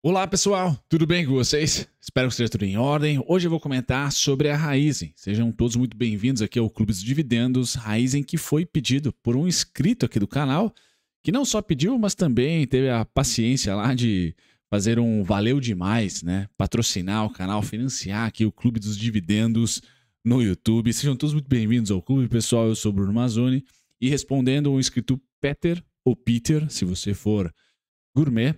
Olá pessoal, tudo bem com vocês? Espero que esteja tudo em ordem. Hoje eu vou comentar sobre a Raizen. Sejam todos muito bem-vindos aqui ao Clube dos Dividendos, Raizen que foi pedido por um inscrito aqui do canal, que não só pediu, mas também teve a paciência lá de fazer um valeu demais, né? Patrocinar o canal, financiar aqui o Clube dos Dividendos no YouTube. Sejam todos muito bem-vindos ao clube, pessoal. Eu sou Bruno Mazzoni e respondendo o inscrito Peter ou Peter, se você for gourmet,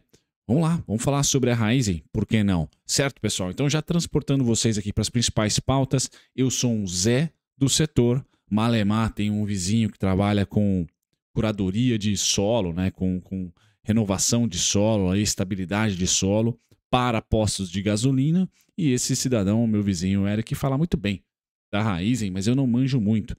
Vamos lá, vamos falar sobre a Raizen, por que não? Certo, pessoal? Então, já transportando vocês aqui para as principais pautas, eu sou um Zé do setor. Malemar tem um vizinho que trabalha com curadoria de solo, né? com, com renovação de solo, estabilidade de solo para postos de gasolina. E esse cidadão, meu vizinho Eric, fala muito bem da Raizen, mas eu não manjo muito.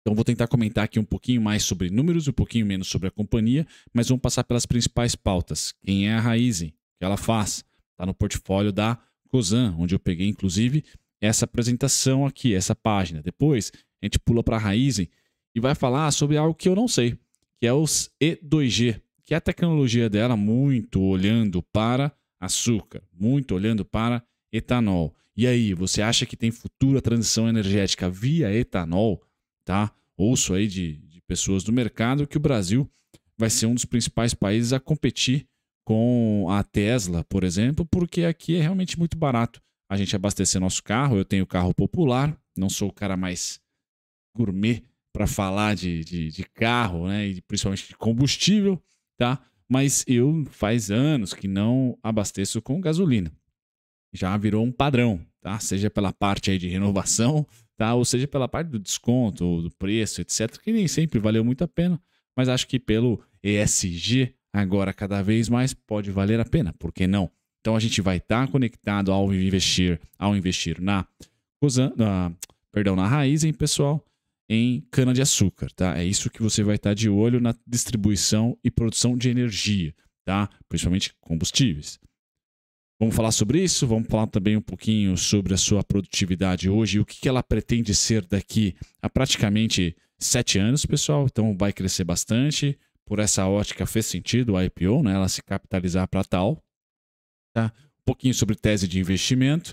Então vou tentar comentar aqui um pouquinho mais sobre números, um pouquinho menos sobre a companhia, mas vamos passar pelas principais pautas. Quem é a Raizen? O que ela faz? Está no portfólio da Cosan, onde eu peguei inclusive essa apresentação aqui, essa página. Depois a gente pula para a Raizen e vai falar sobre algo que eu não sei, que é os E2G, que é a tecnologia dela muito olhando para açúcar, muito olhando para etanol. E aí, você acha que tem futura transição energética via etanol? tá? Ouço aí de, de pessoas do mercado que o Brasil vai ser um dos principais países a competir com a Tesla, por exemplo, porque aqui é realmente muito barato a gente abastecer nosso carro. Eu tenho carro popular, não sou o cara mais gourmet para falar de, de, de, carro, né? E principalmente de combustível, tá? Mas eu faz anos que não abasteço com gasolina. Já virou um padrão, tá? Seja pela parte aí de renovação, tá? Ou seja, pela parte do desconto, do preço, etc., que nem sempre valeu muito a pena, mas acho que pelo ESG, agora cada vez mais pode valer a pena, por que não? Então a gente vai estar tá conectado ao investir, ao investir na, na perdão, na raiz, em pessoal, em cana-de-açúcar, tá? É isso que você vai estar tá de olho na distribuição e produção de energia, tá? Principalmente combustíveis. Vamos falar sobre isso, vamos falar também um pouquinho sobre a sua produtividade hoje e o que ela pretende ser daqui a praticamente sete anos, pessoal. Então vai crescer bastante. Por essa ótica fez sentido a IPO, né? ela se capitalizar para tal. Tá? Um pouquinho sobre tese de investimento.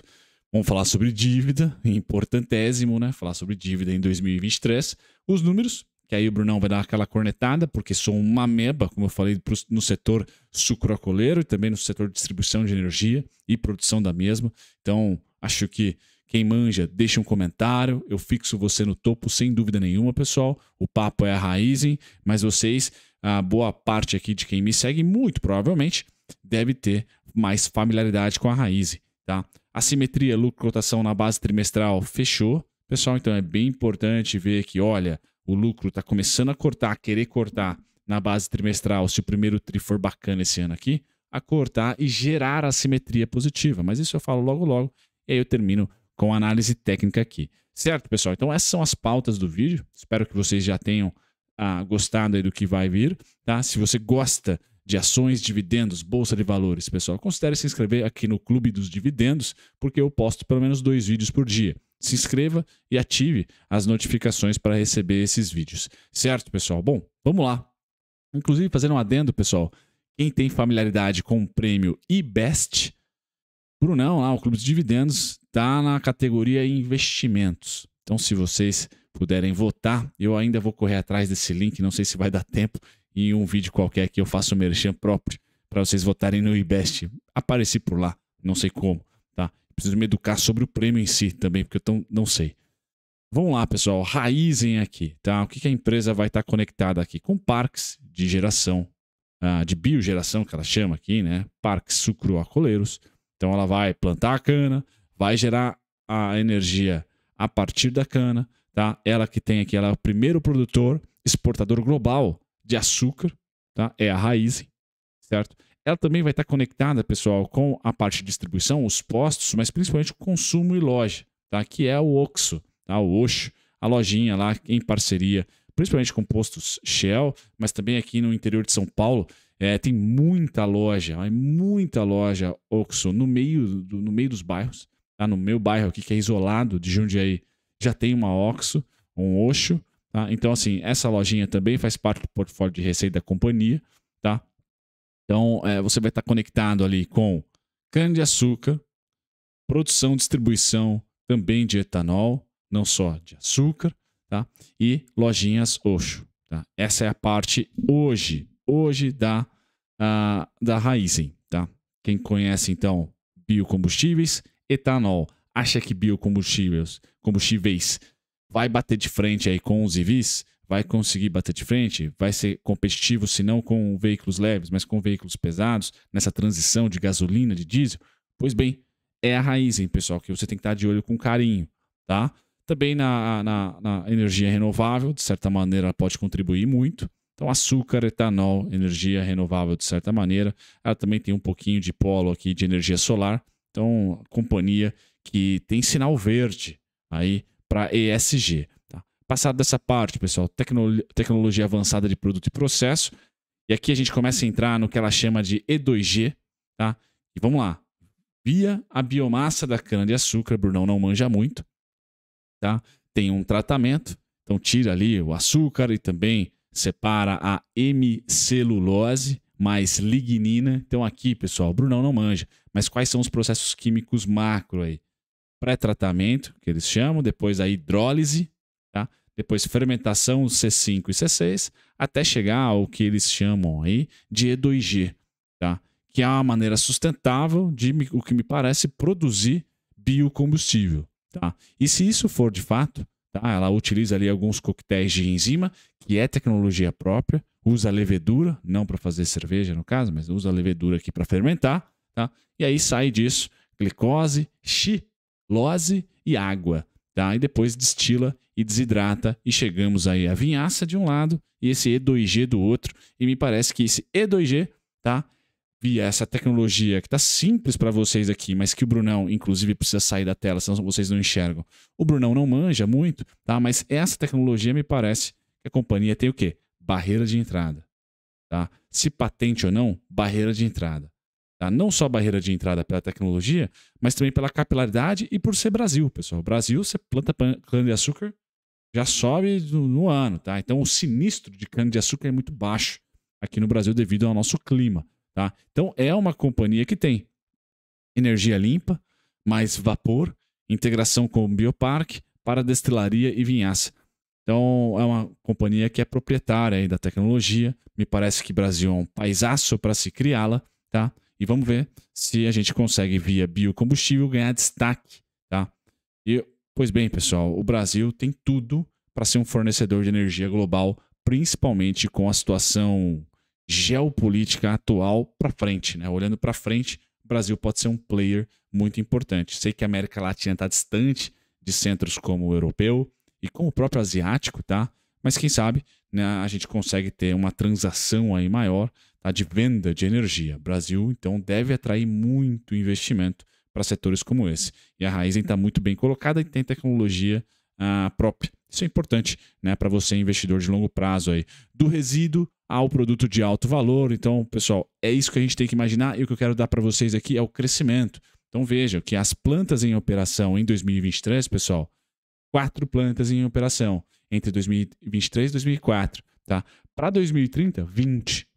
Vamos falar sobre dívida, importantésimo, né? Falar sobre dívida em 2023. Os números, que aí o Brunão vai dar aquela cornetada, porque sou uma ameba, como eu falei, no setor sucrocoleiro e também no setor de distribuição de energia e produção da mesma. Então, acho que quem manja, deixa um comentário, eu fixo você no topo, sem dúvida nenhuma, pessoal. O papo é a Raizen, mas vocês, a boa parte aqui de quem me segue, muito provavelmente, deve ter mais familiaridade com a Raizen, tá? Assimetria, lucro, cotação na base trimestral, fechou. Pessoal, então é bem importante ver que, olha, o lucro está começando a cortar, a querer cortar na base trimestral, se o primeiro tri for bacana esse ano aqui, a cortar e gerar a simetria positiva. Mas isso eu falo logo logo e aí eu termino com a análise técnica aqui. Certo, pessoal? Então essas são as pautas do vídeo. Espero que vocês já tenham ah, gostado do que vai vir. Tá? Se você gosta de ações, dividendos, bolsa de valores, pessoal, considere se inscrever aqui no Clube dos Dividendos, porque eu posto pelo menos dois vídeos por dia se inscreva e ative as notificações para receber esses vídeos. Certo, pessoal? Bom, vamos lá. Inclusive, fazendo um adendo, pessoal, quem tem familiaridade com o prêmio IBEST, Brunão, lá, o Clube de Dividendos, está na categoria Investimentos. Então, se vocês puderem votar, eu ainda vou correr atrás desse link, não sei se vai dar tempo, em um vídeo qualquer que eu faça o um merchan próprio para vocês votarem no IBEST. Apareci por lá, não sei como preciso me educar sobre o prêmio em si também, porque eu tão, não sei. Vamos lá, pessoal, raizem aqui, tá? O que, que a empresa vai estar tá conectada aqui? Com parques de geração, ah, de biogeração, que ela chama aqui, né? Parques sucroacoleiros. Então ela vai plantar a cana, vai gerar a energia a partir da cana, tá? Ela que tem aqui, ela é o primeiro produtor, exportador global de açúcar, tá? É a raiz, certo? Ela também vai estar conectada, pessoal, com a parte de distribuição, os postos, mas principalmente o consumo e loja, tá? que é o Oxo, tá? o Oxo, a lojinha lá em parceria, principalmente com postos Shell, mas também aqui no interior de São Paulo. É, tem muita loja, muita loja Oxo no meio, do, no meio dos bairros. Tá? No meu bairro aqui, que é isolado de Jundiaí, já tem uma Oxo, um Oxo. Tá? Então, assim, essa lojinha também faz parte do portfólio de receita da companhia. Tá? Então, é, você vai estar conectado ali com cana-de-açúcar, produção, distribuição também de etanol, não só de açúcar, tá? e lojinhas Oxo. Tá? Essa é a parte hoje, hoje da, uh, da Raizen. Tá? Quem conhece, então, biocombustíveis, etanol, acha que biocombustíveis combustíveis vai bater de frente aí com os EVs? vai conseguir bater de frente, vai ser competitivo, se não com veículos leves, mas com veículos pesados, nessa transição de gasolina, de diesel? Pois bem, é a raiz, hein, pessoal, que você tem que estar de olho com carinho, tá? Também na, na, na energia renovável, de certa maneira, ela pode contribuir muito. Então, açúcar, etanol, energia renovável, de certa maneira. Ela também tem um pouquinho de polo aqui de energia solar. Então, companhia que tem sinal verde aí para ESG passado dessa parte, pessoal. Tecno tecnologia avançada de produto e processo. E aqui a gente começa a entrar no que ela chama de E2G, tá? E vamos lá. Via a biomassa da cana-de-açúcar, Brunão não manja muito, tá? Tem um tratamento, então tira ali o açúcar e também separa a hemicelulose mais lignina. Então aqui, pessoal, Brunão não manja. Mas quais são os processos químicos macro aí? Pré-tratamento, que eles chamam, depois a hidrólise, Tá? Depois fermentação C5 e C6, até chegar ao que eles chamam aí de E2G, tá? que é uma maneira sustentável de, o que me parece, produzir biocombustível. Tá? E se isso for de fato, tá? ela utiliza ali alguns coquetéis de enzima, que é tecnologia própria, usa levedura, não para fazer cerveja no caso, mas usa levedura aqui para fermentar, tá? e aí sai disso glicose, xilose e água. Tá? E depois destila e desidrata e chegamos aí a vinhaça de um lado e esse E2G do outro. E me parece que esse E2G, tá? Via essa tecnologia que tá simples para vocês aqui, mas que o Brunão, inclusive, precisa sair da tela, senão vocês não enxergam. O Brunão não manja muito, tá? Mas essa tecnologia me parece que a companhia tem o quê? Barreira de entrada, tá? Se patente ou não, barreira de entrada. Tá? Não só barreira de entrada pela tecnologia, mas também pela capilaridade e por ser Brasil, pessoal. Brasil, você planta cana-de-açúcar, já sobe no, no, ano, tá? Então o sinistro de cana-de-açúcar é muito baixo aqui no Brasil devido ao nosso clima, tá? Então é uma companhia que tem energia limpa, mais vapor, integração com o bioparque para destilaria e vinhaça. Então é uma companhia que é proprietária da tecnologia. Me parece que Brasil é um paisaço para se criá-la, tá? E vamos ver se a gente consegue, via biocombustível, ganhar destaque. Tá? E, pois bem, pessoal, o Brasil tem tudo para ser um fornecedor de energia global, principalmente com a situação geopolítica atual para frente. Né? Olhando para frente, o Brasil pode ser um player muito importante. Sei que a América Latina está distante de centros como o europeu e como o próprio asiático, tá? Mas quem sabe né, a gente consegue ter uma transação aí maior tá, de venda de energia. Brasil, então, deve atrair muito investimento para setores como esse. E a Raizen está muito bem colocada e tem tecnologia ah, própria. Isso é importante né, para você, investidor de longo prazo. aí Do resíduo ao produto de alto valor. Então, pessoal, é isso que a gente tem que imaginar e o que eu quero dar para vocês aqui é o crescimento. Então, vejam que as plantas em operação em 2023, pessoal, quatro plantas em operação entre 2023 e 2004. Tá? Para 2030, 20.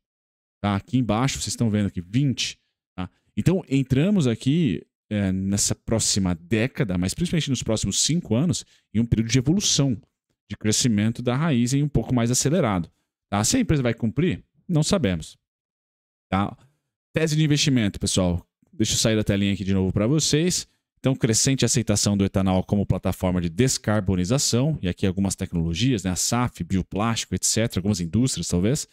Tá? Aqui embaixo, vocês estão vendo aqui, 20. Tá? Então, entramos aqui é, nessa próxima década, mas principalmente nos próximos cinco anos, em um período de evolução, de crescimento da raiz em um pouco mais acelerado. Tá? Se a empresa vai cumprir, não sabemos. Tá? Tese de investimento, pessoal. Deixa eu sair da telinha aqui de novo para vocês. Então, crescente aceitação do etanol como plataforma de descarbonização, e aqui algumas tecnologias, né? A SAF, bioplástico, etc., algumas indústrias, talvez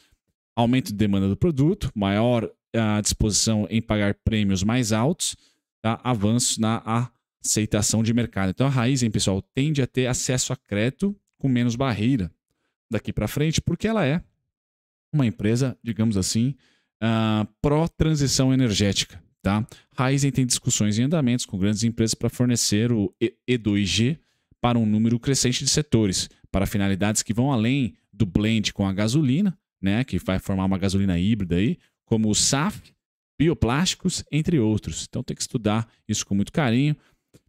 aumento de demanda do produto, maior a ah, disposição em pagar prêmios mais altos, tá? avanços na aceitação de mercado. Então a raiz, hein, pessoal, tende a ter acesso a crédito com menos barreira daqui para frente, porque ela é uma empresa, digamos assim, uh, pró-transição energética. Tá? Raizen tem discussões em andamentos com grandes empresas para fornecer o E2G para um número crescente de setores, para finalidades que vão além do blend com a gasolina, né, que vai formar uma gasolina híbrida aí, como o SAF, bioplásticos, entre outros. Então tem que estudar isso com muito carinho.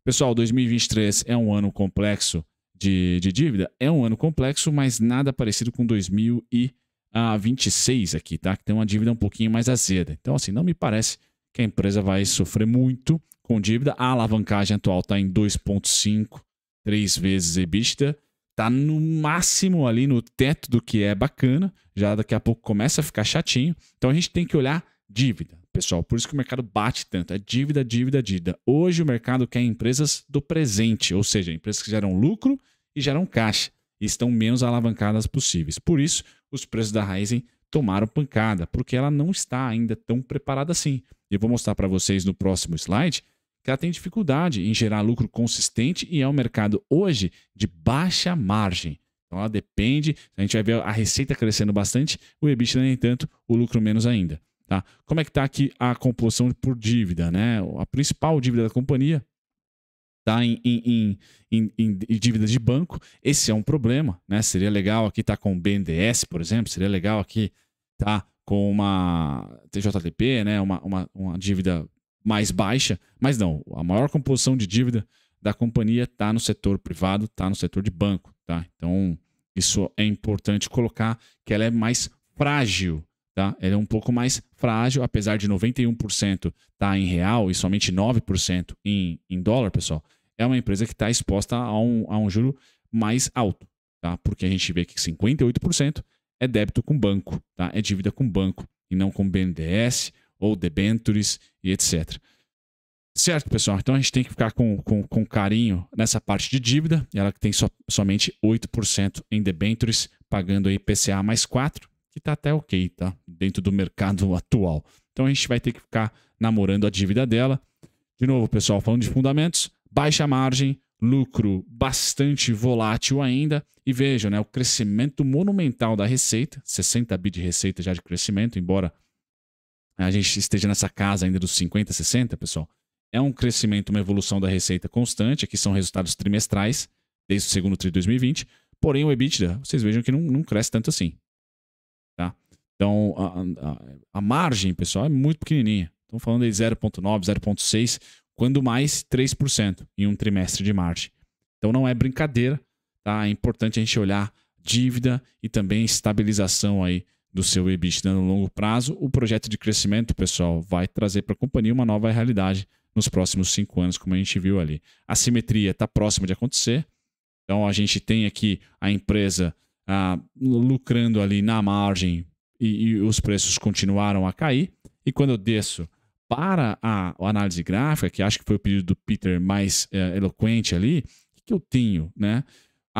Pessoal, 2023 é um ano complexo de, de dívida? É um ano complexo, mas nada parecido com 2026 aqui, tá? Que tem uma dívida um pouquinho mais azeda. Então, assim, não me parece que a empresa vai sofrer muito com dívida. A alavancagem atual está em 2,5, 3 vezes EBITDA tá no máximo ali no teto do que é bacana, já daqui a pouco começa a ficar chatinho. Então a gente tem que olhar dívida, pessoal. Por isso que o mercado bate tanto. É dívida, dívida, dívida. Hoje o mercado quer empresas do presente, ou seja, empresas que geram lucro e geram caixa e estão menos alavancadas possíveis. Por isso, os preços da Ryzen tomaram pancada, porque ela não está ainda tão preparada assim. Eu vou mostrar para vocês no próximo slide ela tem dificuldade em gerar lucro consistente e é um mercado hoje de baixa margem. Então ela depende, a gente vai ver a receita crescendo bastante, o EBITDA, no entanto, o lucro menos ainda. Tá? Como é que está aqui a composição por dívida? Né? A principal dívida da companhia está em, em, em, em, dívida de banco. Esse é um problema. Né? Seria legal aqui estar tá com BNDES, por exemplo, seria legal aqui estar tá com uma TJTP, né? uma, uma, uma dívida mais baixa, mas não, a maior composição de dívida da companhia está no setor privado, está no setor de banco, tá? Então, isso é importante colocar que ela é mais frágil, tá? Ela é um pouco mais frágil, apesar de 91% tá em real e somente 9% em, em dólar, pessoal. É uma empresa que está exposta a um, a um juro mais alto, tá? Porque a gente vê que 58% é débito com banco, tá? É dívida com banco e não com BNDES ou debentures e etc. Certo, pessoal? Então a gente tem que ficar com, com, com carinho nessa parte de dívida. Ela que tem so, somente 8% em debentures, pagando aí PCA mais 4%, que está até ok, tá? Dentro do mercado atual. Então a gente vai ter que ficar namorando a dívida dela. De novo, pessoal, falando de fundamentos, baixa margem, lucro bastante volátil ainda. E vejam, né, o crescimento monumental da receita, 60 bi de receita já de crescimento, embora né? a gente esteja nessa casa ainda dos 50, 60, pessoal, é um crescimento, uma evolução da receita constante, aqui são resultados trimestrais, desde o segundo trimestre de 2020, porém o EBITDA, vocês vejam que não, não cresce tanto assim. Tá? Então, a, a, a margem, pessoal, é muito pequenininha. Estamos falando de 0,9, 0,6, quando mais 3% em um trimestre de margem. Então não é brincadeira, tá? É importante a gente olhar dívida e também estabilização aí do seu EBITDA no longo prazo, o projeto de crescimento, pessoal, vai trazer para a companhia uma nova realidade nos próximos cinco anos, como a gente viu ali. A simetria está próxima de acontecer. Então a gente tem aqui a empresa ah, lucrando ali na margem e, e os preços continuaram a cair. E quando eu desço para a análise gráfica, que acho que foi o pedido do Peter mais é, eloquente ali, o que, que eu tenho, né?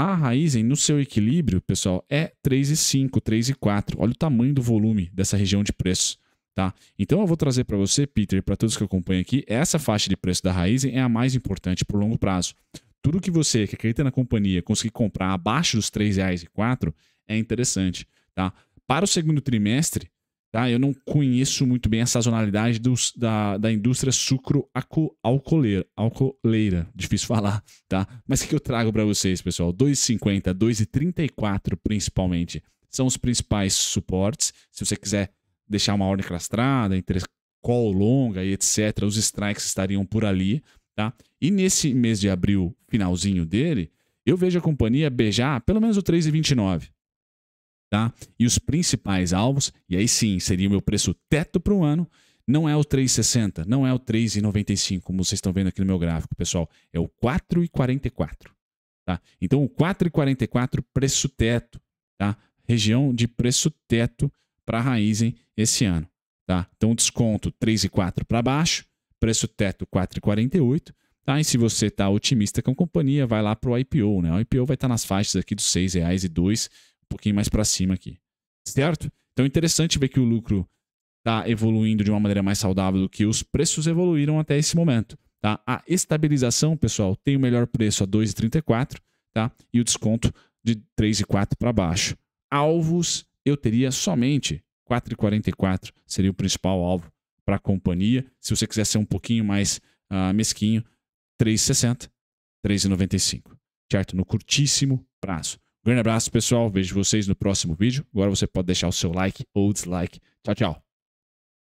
A Raizen, no seu equilíbrio, pessoal, é 3,5, 3,4. Olha o tamanho do volume dessa região de preço. Tá? Então eu vou trazer para você, Peter, para todos que acompanham aqui, essa faixa de preço da Raizen é a mais importante por longo prazo. Tudo que você que acredita na companhia conseguir comprar abaixo dos R$ 3,04 é interessante. Tá? Para o segundo trimestre, Tá? Eu não conheço muito bem a sazonalidade dos, da, da indústria sucro-alcooleira. Alcooleira, difícil falar, tá? Mas o que eu trago para vocês, pessoal? 2,50, 2,34 principalmente são os principais suportes. Se você quiser deixar uma ordem cadastrada, entre call longa e etc., os strikes estariam por ali, tá? E nesse mês de abril, finalzinho dele, eu vejo a companhia beijar pelo menos o 3,29 tá? E os principais alvos, e aí sim seria o meu preço teto para o ano, não é o 3,60, não é o 3,95, como vocês estão vendo aqui no meu gráfico, pessoal, é o 4,44, tá? Então o 4,44 preço teto, tá? Região de preço teto para a Raizen esse ano, tá? Então desconto 3,4 para baixo, preço teto 4,48. Tá? E se você está otimista com a companhia, vai lá para o IPO. Né? O IPO vai estar tá nas faixas aqui dos R$ 6,02 pouquinho mais para cima aqui. Certo? Então é interessante ver que o lucro está evoluindo de uma maneira mais saudável do que os preços evoluíram até esse momento. Tá? A estabilização, pessoal, tem o melhor preço a 2,34 tá? e o desconto de 3,4 para baixo. Alvos, eu teria somente 4,44 seria o principal alvo para a companhia. Se você quiser ser um pouquinho mais uh, mesquinho, 3,60, 3,95, certo? No curtíssimo prazo. Grande abraço, pessoal. Vejo vocês no próximo vídeo. Agora você pode deixar o seu like ou dislike. Tchau, tchau.